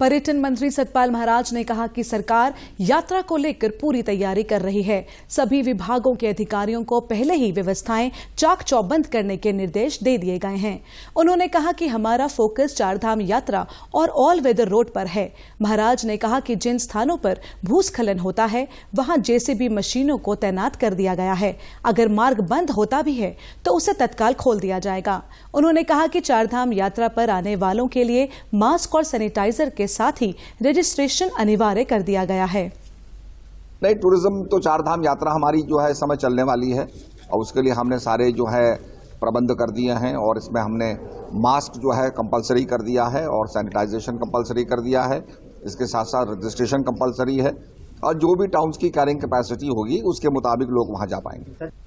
पर्यटन मंत्री सतपाल महाराज ने कहा कि सरकार यात्रा को लेकर पूरी तैयारी कर रही है सभी विभागों के अधिकारियों को पहले ही व्यवस्थाएं चाक चौबंद करने के निर्देश दे दिए गए हैं उन्होंने कहा कि हमारा फोकस चारधाम यात्रा और ऑल वेदर रोड पर है महाराज ने कहा कि जिन स्थानों पर भूस्खलन होता है वहां जेसीबी मशीनों को तैनात कर दिया गया है अगर मार्ग बंद होता भी है तो उसे तत्काल खोल दिया जाएगा उन्होंने कहा कि चारधाम यात्रा पर आने वालों के लिए मास्क और सैनिटाइजर के साथ ही रजिस्ट्रेशन अनिवार्य कर दिया गया है नहीं टूरिज्म तो चार धाम यात्रा हमारी जो है समय चलने वाली है और उसके लिए हमने सारे जो है प्रबंध कर दिए हैं और इसमें हमने मास्क जो है कंपलसरी कर दिया है और सैनिटाइजेशन कंपलसरी कर दिया है इसके साथ साथ रजिस्ट्रेशन कंपलसरी है और जो भी टाउन्स की कैरिंग कैपेसिटी होगी उसके मुताबिक लोग वहां जा पाएंगे